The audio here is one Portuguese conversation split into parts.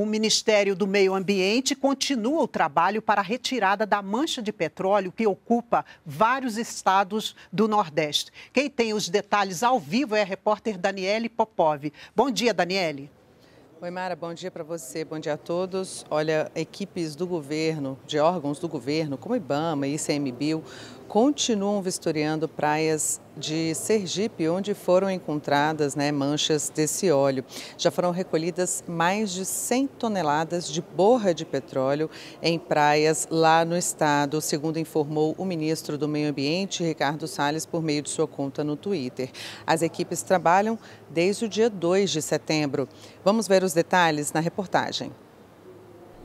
O Ministério do Meio Ambiente continua o trabalho para a retirada da mancha de petróleo que ocupa vários estados do Nordeste. Quem tem os detalhes ao vivo é a repórter Daniele Popov. Bom dia, Daniele. Oi, Mara, bom dia para você, bom dia a todos. Olha, equipes do governo, de órgãos do governo, como IBAMA e ICMBio, continuam vistoriando praias de Sergipe, onde foram encontradas né, manchas desse óleo. Já foram recolhidas mais de 100 toneladas de borra de petróleo em praias lá no estado, segundo informou o ministro do Meio Ambiente, Ricardo Salles, por meio de sua conta no Twitter. As equipes trabalham desde o dia 2 de setembro. Vamos ver os detalhes na reportagem.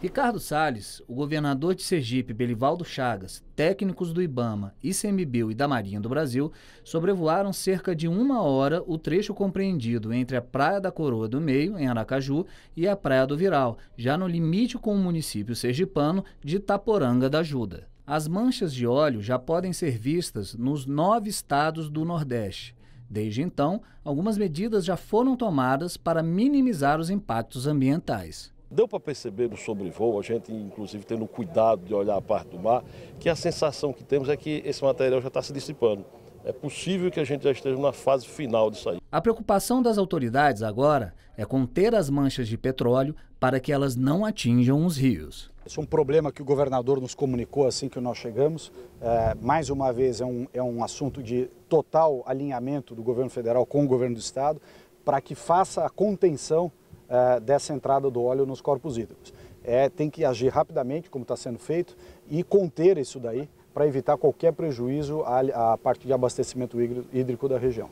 Ricardo Salles, o governador de Sergipe, Belivaldo Chagas, técnicos do IBAMA, ICMBio e da Marinha do Brasil sobrevoaram cerca de uma hora o trecho compreendido entre a Praia da Coroa do Meio, em Aracaju, e a Praia do Viral, já no limite com o município sergipano de Itaporanga da Ajuda. As manchas de óleo já podem ser vistas nos nove estados do Nordeste. Desde então, algumas medidas já foram tomadas para minimizar os impactos ambientais. Deu para perceber no sobrevoo, a gente inclusive tendo cuidado de olhar a parte do mar, que a sensação que temos é que esse material já está se dissipando. É possível que a gente já esteja na fase final disso aí. A preocupação das autoridades agora é conter as manchas de petróleo para que elas não atinjam os rios. Esse é um problema que o governador nos comunicou assim que nós chegamos. É, mais uma vez, é um, é um assunto de total alinhamento do governo federal com o governo do estado para que faça a contenção é, dessa entrada do óleo nos corpos hídricos. É, tem que agir rapidamente, como está sendo feito, e conter isso daí para evitar qualquer prejuízo à, à parte de abastecimento hídrico da região.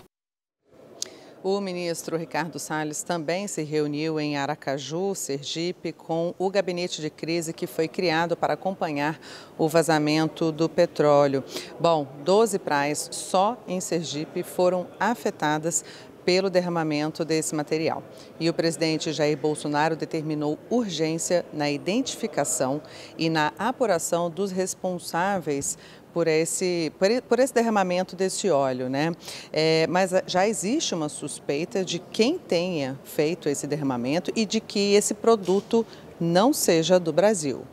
O ministro Ricardo Salles também se reuniu em Aracaju, Sergipe, com o gabinete de crise que foi criado para acompanhar o vazamento do petróleo. Bom, 12 praias só em Sergipe foram afetadas pelo derramamento desse material. E o presidente Jair Bolsonaro determinou urgência na identificação e na apuração dos responsáveis por esse, por, esse derramamento desse óleo, né? É, mas já existe uma suspeita de quem tenha feito esse derramamento e de que esse produto não seja do Brasil.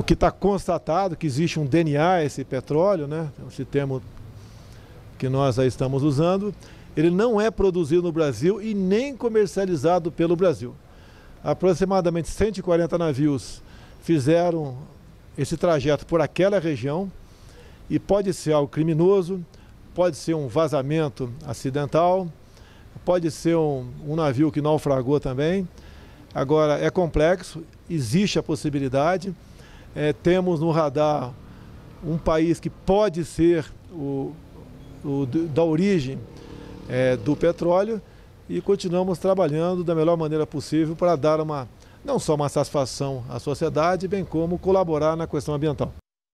O que está constatado que existe um DNA esse petróleo, né? Esse termo que nós já estamos usando, ele não é produzido no Brasil e nem comercializado pelo Brasil. Aproximadamente 140 navios fizeram esse trajeto por aquela região e pode ser algo criminoso, pode ser um vazamento acidental, pode ser um, um navio que naufragou também. Agora, é complexo, existe a possibilidade. É, temos no radar um país que pode ser o o, da origem é, do petróleo e continuamos trabalhando da melhor maneira possível para dar uma não só uma satisfação à sociedade, bem como colaborar na questão ambiental.